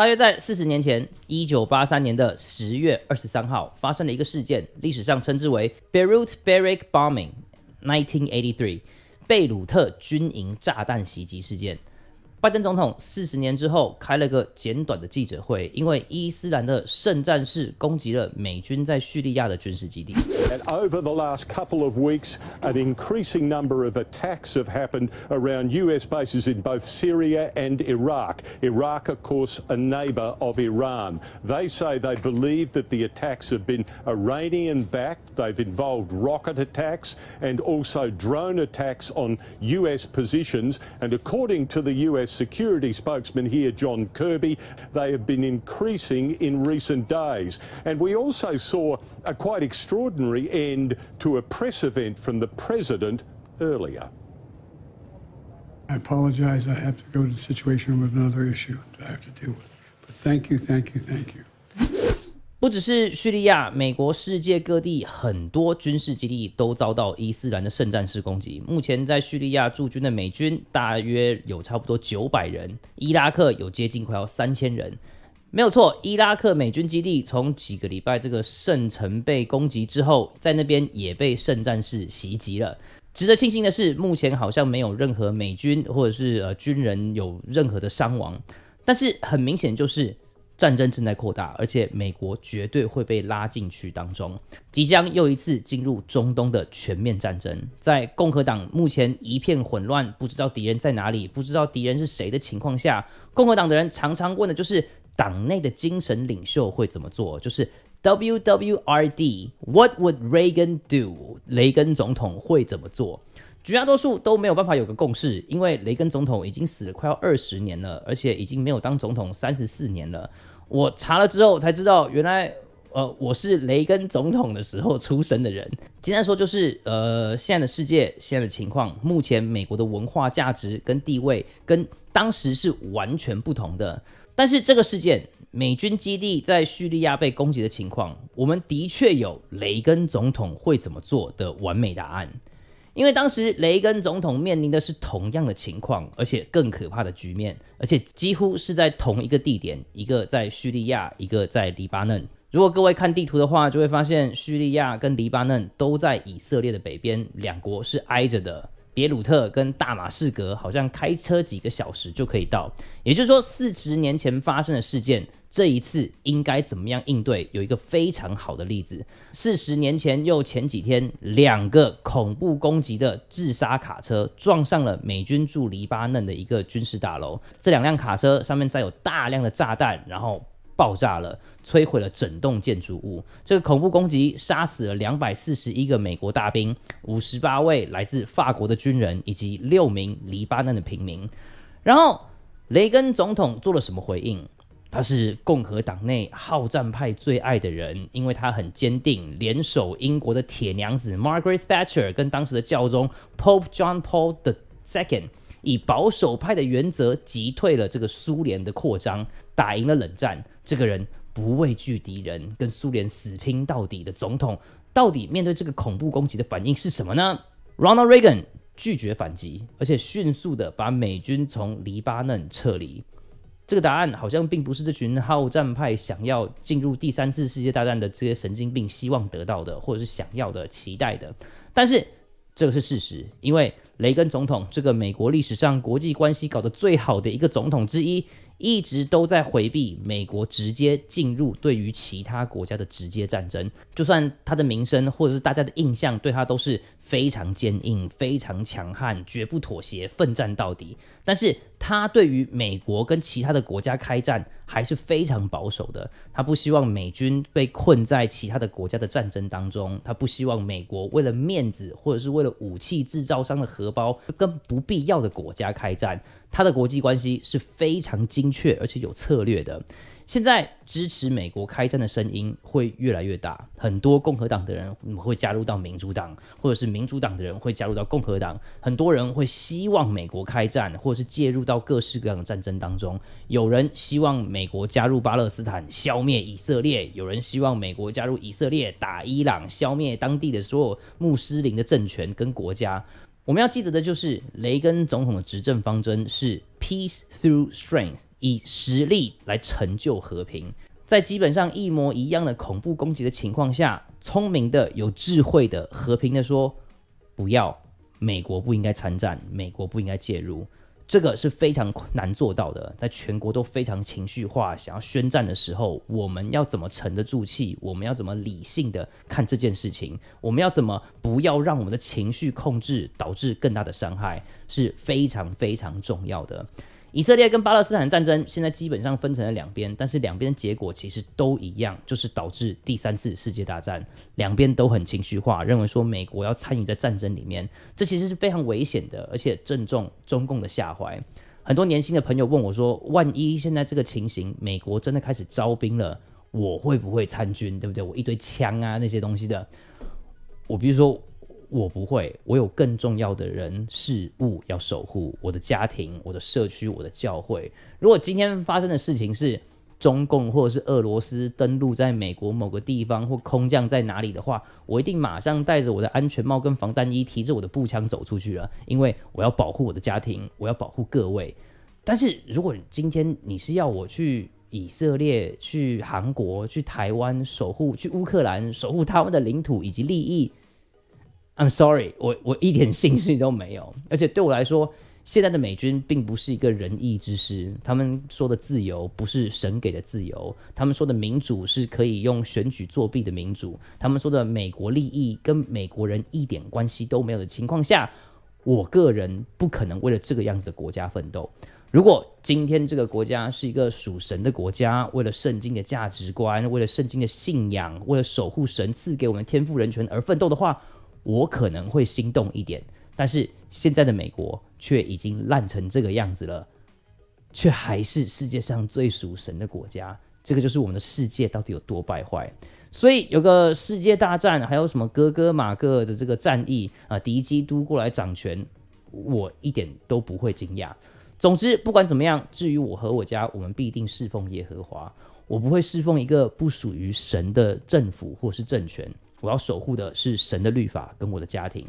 大约在四十年前，一九八三年的十月二十三号发生了一个事件，历史上称之为 Beirut Barrack Bombing，nineteen eighty three，贝鲁特军营炸弹袭击事件。拜登总统四十年之后开了个简短的记者会，因为伊斯兰的圣战士攻击了美军在叙利亚的军事基地。And over the last couple of weeks, an increasing number of attacks have happened around U.S. bases in both Syria and Iraq. Iraq, of course, a neighbour of Iran. They say they believe that the attacks have been Iranian-backed. They've involved rocket attacks and also drone attacks on U.S. positions. And according to the U.S. US security spokesman here, John Kirby. They have been increasing in recent days. And we also saw a quite extraordinary end to a press event from the president earlier. I apologize. I have to go to the situation with another issue that I have to deal with. But thank you, thank you, thank you. 不只是叙利亚，美国世界各地很多军事基地都遭到伊斯兰的圣战士攻击。目前在叙利亚驻军的美军大约有差不多九百人，伊拉克有接近快要三千人。没有错，伊拉克美军基地从几个礼拜这个圣城被攻击之后，在那边也被圣战士袭击了。值得庆幸的是，目前好像没有任何美军或者是呃军人有任何的伤亡，但是很明显就是。战争正在扩大，而且美国绝对会被拉进去当中，即将又一次进入中东的全面战争。在共和党目前一片混乱，不知道敌人在哪里，不知道敌人是谁的情况下，共和党的人常常问的就是党内的精神领袖会怎么做，就是 W W R D What would Reagan do？雷根总统会怎么做？绝大多数都没有办法有个共识，因为雷根总统已经死了快要二十年了，而且已经没有当总统三十四年了。我查了之后才知道，原来，呃，我是雷根总统的时候出生的人。简单说，就是呃，现在的世界，现在的情况，目前美国的文化价值跟地位跟当时是完全不同的。但是这个事件，美军基地在叙利亚被攻击的情况，我们的确有雷根总统会怎么做的完美答案。因为当时雷根总统面临的是同样的情况，而且更可怕的局面，而且几乎是在同一个地点，一个在叙利亚，一个在黎巴嫩。如果各位看地图的话，就会发现叙利亚跟黎巴嫩都在以色列的北边，两国是挨着的。别鲁特跟大马士革好像开车几个小时就可以到，也就是说，四十年前发生的事件，这一次应该怎么样应对？有一个非常好的例子，四十年前又前几天，两个恐怖攻击的自杀卡车撞上了美军驻黎巴嫩的一个军事大楼，这两辆卡车上面载有大量的炸弹，然后。爆炸了，摧毁了整栋建筑物。这个恐怖攻击杀死了两百四十一个美国大兵、五十八位来自法国的军人以及六名黎巴嫩的平民。然后，雷根总统做了什么回应？他是共和党内好战派最爱的人，因为他很坚定，联手英国的铁娘子 Margaret Thatcher 跟当时的教宗 Pope John Paul the Second，以保守派的原则击退了这个苏联的扩张，打赢了冷战。这个人不畏惧敌人，跟苏联死拼到底的总统，到底面对这个恐怖攻击的反应是什么呢？Ronald Reagan 拒绝反击，而且迅速的把美军从黎巴嫩撤离。这个答案好像并不是这群好战派想要进入第三次世界大战的这些神经病希望得到的，或者是想要的期待的。但是这个是事实，因为雷根总统这个美国历史上国际关系搞得最好的一个总统之一。一直都在回避美国直接进入对于其他国家的直接战争，就算他的名声或者是大家的印象对他都是非常坚硬、非常强悍、绝不妥协、奋战到底，但是。他对于美国跟其他的国家开战还是非常保守的，他不希望美军被困在其他的国家的战争当中，他不希望美国为了面子或者是为了武器制造商的荷包跟不必要的国家开战，他的国际关系是非常精确而且有策略的。现在支持美国开战的声音会越来越大，很多共和党的人会加入到民主党，或者是民主党的人会加入到共和党。很多人会希望美国开战，或者是介入到各式各样的战争当中。有人希望美国加入巴勒斯坦，消灭以色列；有人希望美国加入以色列，打伊朗，消灭当地的所有穆斯林的政权跟国家。我们要记得的就是，雷根总统的执政方针是 peace through strength，以实力来成就和平。在基本上一模一样的恐怖攻击的情况下，聪明的、有智慧的、和平的说，不要，美国不应该参战，美国不应该介入。这个是非常难做到的，在全国都非常情绪化、想要宣战的时候，我们要怎么沉得住气？我们要怎么理性的看这件事情？我们要怎么不要让我们的情绪控制导致更大的伤害？是非常非常重要的。以色列跟巴勒斯坦战争现在基本上分成了两边，但是两边的结果其实都一样，就是导致第三次世界大战。两边都很情绪化，认为说美国要参与在战争里面，这其实是非常危险的，而且正中中共的下怀。很多年轻的朋友问我说：“万一现在这个情形，美国真的开始招兵了，我会不会参军？对不对？我一堆枪啊那些东西的。”我比如说。我不会，我有更重要的人事物要守护，我的家庭、我的社区、我的教会。如果今天发生的事情是中共或者是俄罗斯登陆在美国某个地方或空降在哪里的话，我一定马上戴着我的安全帽跟防弹衣，提着我的步枪走出去了，因为我要保护我的家庭，我要保护各位。但是如果今天你是要我去以色列、去韩国、去台湾守护、去乌克兰守护他们的领土以及利益。I'm sorry，我我一点信心都没有。而且对我来说，现在的美军并不是一个仁义之师。他们说的自由不是神给的自由，他们说的民主是可以用选举作弊的民主，他们说的美国利益跟美国人一点关系都没有的情况下，我个人不可能为了这个样子的国家奋斗。如果今天这个国家是一个属神的国家，为了圣经的价值观，为了圣经的信仰，为了守护神赐给我们天赋人权而奋斗的话。我可能会心动一点，但是现在的美国却已经烂成这个样子了，却还是世界上最属神的国家。这个就是我们的世界到底有多败坏。所以有个世界大战，还有什么哥哥马哥的这个战役啊，敌基督过来掌权，我一点都不会惊讶。总之，不管怎么样，至于我和我家，我们必定侍奉耶和华。我不会侍奉一个不属于神的政府或是政权。我要守护的是神的律法跟我的家庭。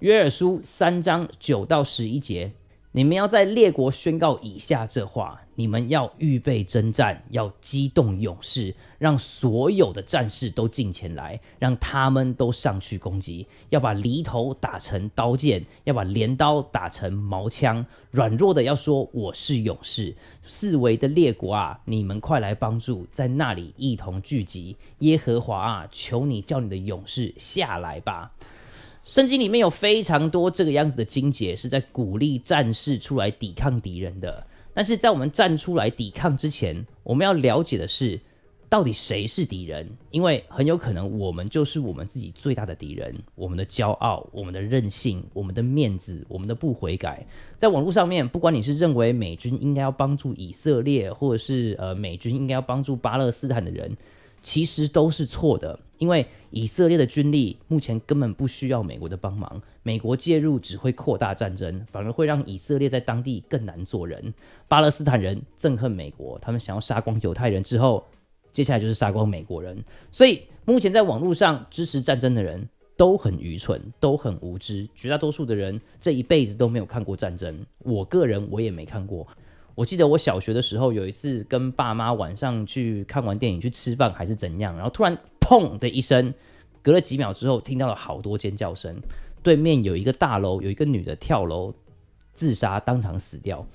约尔书三章九到十一节。你们要在列国宣告以下这话：你们要预备征战，要激动勇士，让所有的战士都进前来，让他们都上去攻击。要把犁头打成刀剑，要把镰刀打成矛枪。软弱的要说：“我是勇士。”四围的列国啊，你们快来帮助，在那里一同聚集。耶和华啊，求你叫你的勇士下来吧。圣经里面有非常多这个样子的经节，是在鼓励战士出来抵抗敌人的。但是在我们站出来抵抗之前，我们要了解的是，到底谁是敌人？因为很有可能我们就是我们自己最大的敌人：我们的骄傲、我们的任性、我们的面子、我们的不悔改。在网络上面，不管你是认为美军应该要帮助以色列，或者是呃美军应该要帮助巴勒斯坦的人，其实都是错的。因为以色列的军力目前根本不需要美国的帮忙，美国介入只会扩大战争，反而会让以色列在当地更难做人。巴勒斯坦人憎恨美国，他们想要杀光犹太人之后，接下来就是杀光美国人。所以目前在网络上支持战争的人都很愚蠢，都很无知，绝大多数的人这一辈子都没有看过战争。我个人我也没看过。我记得我小学的时候有一次跟爸妈晚上去看完电影去吃饭还是怎样，然后突然。砰的一声，隔了几秒之后，听到了好多尖叫声。对面有一个大楼，有一个女的跳楼自杀，当场死掉。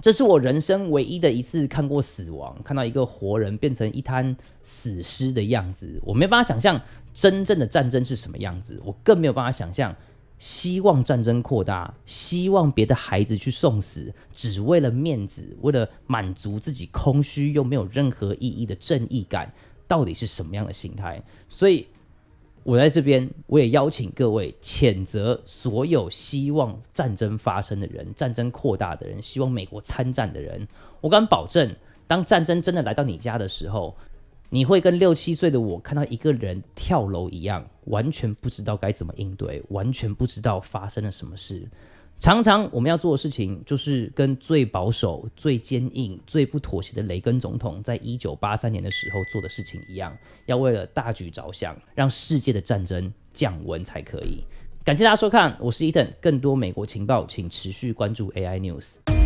这是我人生唯一的一次看过死亡，看到一个活人变成一滩死尸的样子。我没办法想象真正的战争是什么样子，我更没有办法想象希望战争扩大，希望别的孩子去送死，只为了面子，为了满足自己空虚又没有任何意义的正义感。到底是什么样的心态？所以我在这边，我也邀请各位谴责所有希望战争发生的人、战争扩大的人、希望美国参战的人。我敢保证，当战争真的来到你家的时候，你会跟六七岁的我看到一个人跳楼一样，完全不知道该怎么应对，完全不知道发生了什么事。常常我们要做的事情，就是跟最保守、最坚硬、最不妥协的雷根总统在一九八三年的时候做的事情一样，要为了大局着想，让世界的战争降温才可以。感谢大家收看，我是伊藤，更多美国情报请持续关注 AI News。